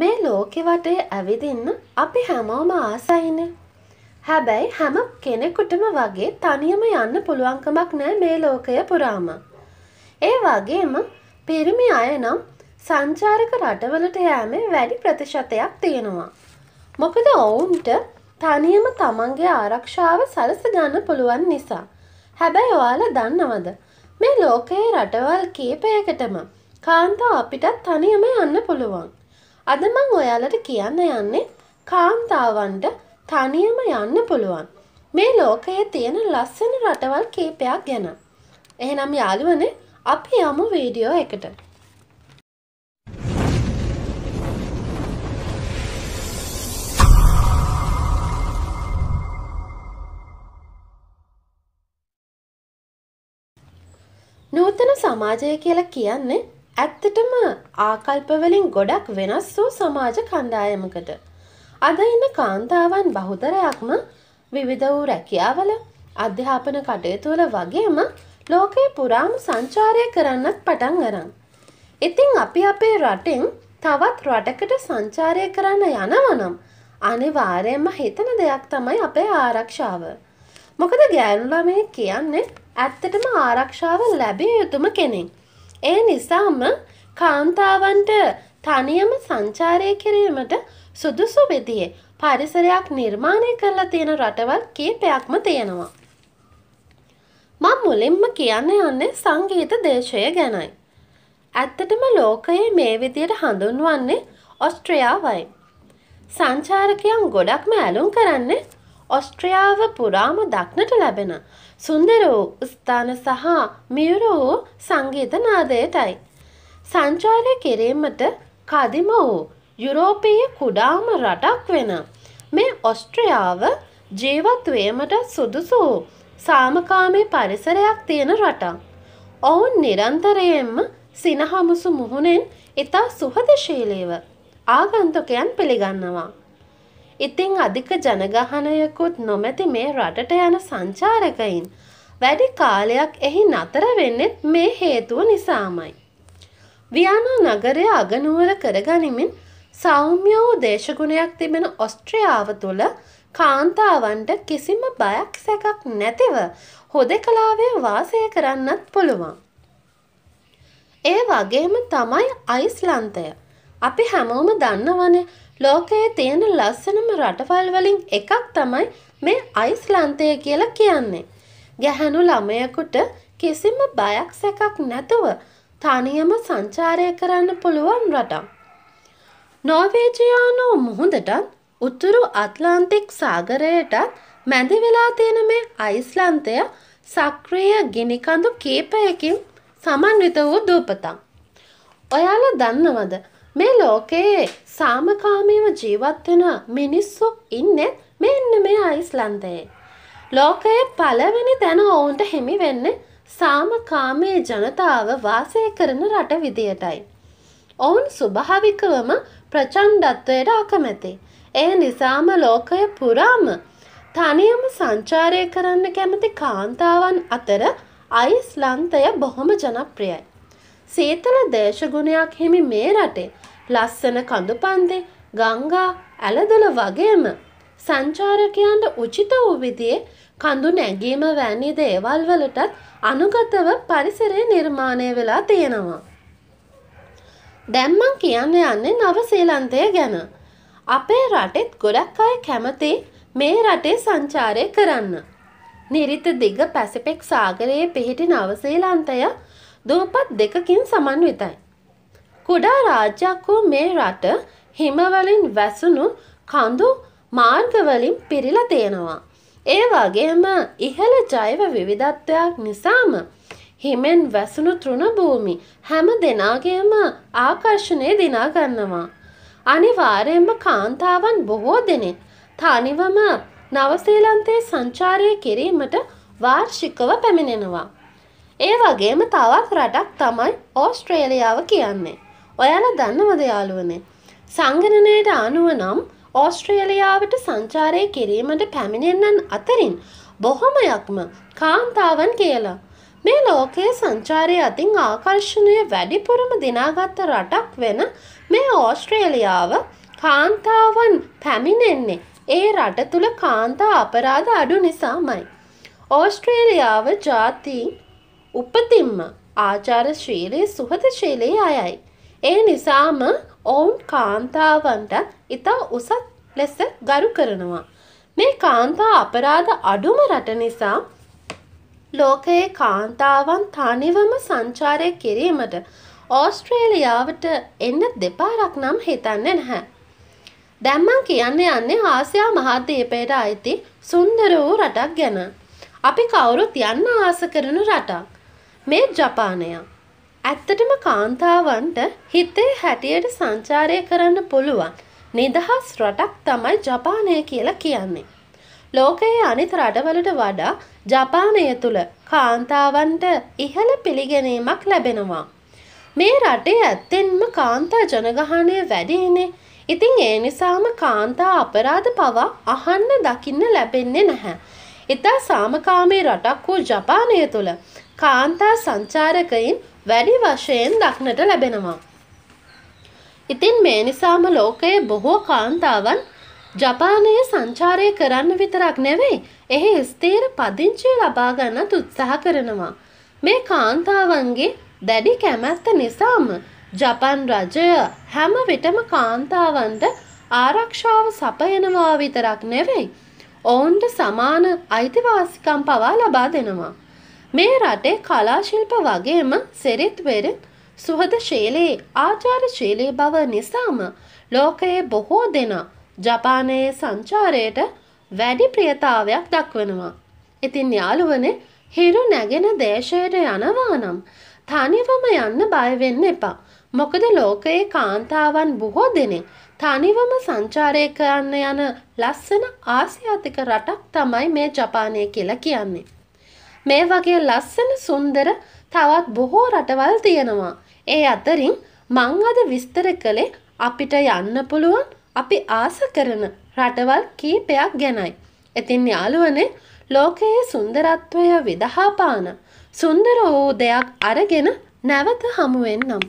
මේ ලෝකෙ වටේ ඇවිදින්න අපි හැමෝම ආසයින. හැබැයි හැම කෙනෙකුටම වගේ තනියම යන්න පුළුවන්කමක් නෑ මේ ලෝකය පුරාම. ඒ වගේම පිරිමි අය නම් සංචාරක රටවලට යෑමේ වැඩි ප්‍රතිශතයක් තියෙනවා. මොකද ඔවුන්ට තනියම තමන්ගේ ආරක්ෂාව සලස ගන්න පුළුවන් නිසා. හැබැයි ඔයාලා දන්නවද මේ ලෝකයේ රටවල් කීපයකටම කාන්තාව අපිටත් තනියම යන්න පුළුවන්. අද මං ඔයාලට කියන්න යන්නේ කාන්තාවන්ට තනියම යන්න පුළුවන්. මේ ලෝකයේ තියෙන ලස්සන රටවල් කීපයක් ගැන. එහෙනම් යාළුවනේ අපි යමු වීඩියෝ එකට. නූතන සමාජය කියලා කියන්නේ ඇත්තටම ආකල්පවලින් ගොඩක් වෙනස් වූ සමාජ කණ්ඩායමකට. අද ඉන්න කාන්තාවන් බහුතරයක්ම විවිධ වූ රැකියාවල අධ්‍යාපන කටයුතුවල වගේම ලෝකය පුරාම සංචාරය කරන්නත් පටන් අරන්. ඉතිං අපි අපේ රටෙන් තවත් රටකට සංචාරය කරන්න යනවනම් අනිවාර්යයෙන්ම හිතන දෙයක් තමයි අපේ ආරක්ෂාව. මොකද ගෑනු ළමයෙක් කියන්නේ ඇත්තටම ආරක්ෂාව ලැබිය යුතුම කෙනෙක්. ඒ නිසාම කාන්තාවන්ට තනියම සංචාරය කිරීමට සුදුසු විදියේ පරිසරයක් නිර්මාණය කරලා තියෙන රටවල් කීපයක්ම තියෙනවා. මම මුලින්ම කියන්න යන්නේ සංගීත දේශය ගැනයි. ඇත්තටම ලෝකයේ මේ විදියට හඳුන්වන්නේ ඔස්ට්‍රියාවයි. සංචාරකයන් ගොඩක්ම ඇලුම් කරන්නේ ඔස්ට්‍රියාව පුරාම දක්නට ලැබෙන සුන්දර වූ ස්ථාන සහ මියුර වූ සංගීත නාදයටයි. සංචාරය කිරීමට කදිම වූ යුරෝපීය කුඩාම රටක් වෙන මේ ඔස්ට්‍රියාව ජීවත්වීමට සුදුසු සාමකාමී පරිසරයක් තියෙන රටක්. ඔවුන් නිරන්තරයෙන්ම සිනහමුසු මුහුණෙන් ඉතා සුහදශීලීව ආගන්තුකයන් පිළිගන්නවා. ඉතිං අධික ජනගහනයකුත් නොමැති මේ රටට යන සංචාරකයින්. වැඩි කාලයක් එහි නතර වෙන්නෙත් මේ හේතුව නිසාමයි. වියානා නගරය අගනුවර කරගනිමින් සෞම්‍ය වූ දේශගුණයක් තිබෙන ඔස්ට්‍රියාව තුළ කාන්තාවන්ට කිසිම බයක් සැකක් නැතිව හොදෙකලාවේ වාසය කරන්නත් පුළුවන්. ඒ වගේම තමයි අයිස්ලන්තය. අපි හැමෝම දන්නවනේ ලෝකයේ තියෙන ලස්සනම රටවල් වලින් එකක් තමයි මේ අයිස්ලන්තය කියලා කියන්නේ. ගැහැණු ළමයෙකුට කිසිම බයක් සැකක් නැතුව තනියම සංචාරය කරන්න පුළුවන් රටක්. නෝවේජයානු මුහුදටත් උතුරු අත්ලාන්තික් සාගරයටත් මැදි වෙලා තියෙන මේ අයිස්ලන්තය සක්‍රීය ගිනිකඳු කීපයකින් සමන්විත වූ දූපතක්. ඔයාලා දන්නවද මේ ලෝකයේ සාමකාමීව ජීවත්වෙන මිනිස්සු ඉන්න මෙන්න මේ අයිස්ලන්දයේ. ලෝකයේ පලවෙනි තැන ඔවුන්ට හිමි වෙන්න සාමකාමය ජනතාව වාසය කරන රට විදියටයි. ඔවුන් සුභාවිකවම ප්‍රචන්්ඩත්වයට අකමැති. ඒ නිසාම ලෝකය පුරාම තනියම සංචාරය කරන්න කැමති කාන්තාවන් අතර අයිස්ලන්තය බොහොම ජනප්‍රියයි. සීතල දේශගුණයක් හිමි මේ රටේ ලස්සන කඳු පන්දේ ගංගා ඇලදොල වගේම සංචාරකයන්ට උචිත වූ විදියේ කඳු නැගීම වැනි දේවල් වලටත් අනුගතව පරිසරය නිර්මාණය වෙලා තියෙනවා. දැන් මං කියන්න යන්නේ නව ශ්‍රීලන්තය ගැන. අපේ රටෙත් ගොඩක් අය කැමති මේ රටේ සංචාරය කරන්න. නිරිත දිග පැසිෆික් සාගරයේ පිහිටි නව ශ්‍රීලන්තය දූපත් දෙකකින් සමන්විතයි. කුඩා රාජ්‍යයක් වූ මේ රට හිමවලින් වැසුණු කඳු මාර්ගවලින් පිරිලා තියෙනවා. ඒ වගේම ඉහළ ජෛව විවිධත්වයක් නිසාම හිමෙන් වැසුණු තෘණභූමි හැම දෙනාගේම ආකර්ෂණය දිනා ගන්නවා. අනිවාර්යයෙන්ම කාන්තාවන් බොහෝ දෙනෙක් තනිවම නවසීලන්තයේ සංචාරය කිරීමට වාර්ෂිකව පැමිණෙනවා. ඒ වගේම තවත් රටක් තමයි ඕස්ට්‍රේලියාව කියන්නේ. ඔයාලා දන්නවද යාළුවනේ? සංගණනයට අනුව නම් ඕස්ට්‍රේලියාවට සංචාරය කිරීමට පැමිණෙන්නන් අතරින් බොහොමයක්ම කාන්තාවන් කියලා. මේ ලෝකයේ සංචාරය අතින් ආකර්ෂණය වැඩිපුරම දිනාගත්ත රටක් වෙන මේ ඕස්ට්‍රේලියාව කාන්තාවන් පැමිණෙන්නේ ඒ රට තුළ කාන්තා අපරාධ අඩු නිසාමයි. ඕස්ට්‍රේලියාව ජාතිී උපතින්ම ආචාරශීලී සුහදශීලී අයයි. ඒ නිසාම ඔවුන් කාන්තාවන්ට ඉතා උසස් ලෙස ගරු කරනවා. මේ කාන්තා අපරාධ අඩුම රට නිසා ලෝකයේ කාන්තාවන් තනිවම සංචාරය කිරීමට ඕස්ට්‍රේලියාවට එන්න දෙපාරක් නම් හිතන්නේ නැහැ. දැම්මන් කියන්න යන්නේ ආසියා මහාදීපයට අයිති සුන්දර වූ රටක් ගැන. අපි කවුරුත් යන්න ආස කරන රටක්. මේ ජපානයා. ඇත්තටම කාන්තාවන්ට හිතේ හැටියට සංචාරය කරන්න පුළුවන්. නිදහස් රටක් තමයි ජපානය කියලා කියන්නේ. ලෝකයේ අනිත් රටවලට වඩා ජපානය තුළ කාන්තාවන්ට ඉහළ පිළිගැනීමක් ලැබෙනවා. මේ රටේ ඇත්තෙන්ම කාන්තා ජනගහනය වැඩිනේ. ඉතින් ඒ නිසාම කාන්තා අපරාධ පවා අහන්න දකින්න ලැබෙන්නේ නැහැ. ඉතා සාමකාමී රටක් වූ ජපානය තුළ කාන්තා සංචාරකයින් වැඩි වශයෙන් දක්නට ලැබෙනවා. ඉතින් මේ නිසාම ලෝකයේ බොහෝ කාන්තාවන් ජපානයේ සංචාරය කරන්න විතරක් නෙවෙයි එහි ස්ථීර පදිංචිය ලබා ගන්නත් උත්සාහ කරනවා. මේ කාන්තාවන්ගේ දැඩි කැමැත්ත නිසාම ජපන් රජය හැම විටම කාන්තාවන්ට ආරක්ෂාව සපයනවා විතරක් නෙවෙයි ඔවුන්ට සමාන අයිතිවාසිකම් පවා ලබා දෙනවා. මේ රටේ කලාශිල්ප වගේම සෙරිත් වෙරිත් සුහදශීලී ආචාරශීලී බව නිසාම ලෝකයේ බොහෝ දෙනා ජපානයේ සංචාරයට වැඩි ප්‍රියතාවයක් දක්වනවා. ඉතින් යාළුවනේ හිරු නැගෙන දේශයට යනවා නම් තනිවම යන්න බය වෙන්න එපා. මොකද ලෝකයේ කාන්තාවන් බොහෝ දෙනෙක් තනිවම සංචාරය කරන්න යන ලස්සන ආසියාතික රටක් තමයි මේ ජපානය කියලා කියන්නේ. මේ වගේ ලස්සන සුන්දර තවත් බොහෝ රටවල් තියෙනවා. ඒ අතරින් මං අද විස්තර කළේ අපිට යන්න පුළුවන් අපි ආස කරන රටවල් කීපයක් ගැනයි. ඉතින් යාළුවනේ ලෝකයේ සුන්දරත්වය විදහාපාන සුන්දර වූ දෙයක් අරගෙන නැවත හමුවෙන්නම්.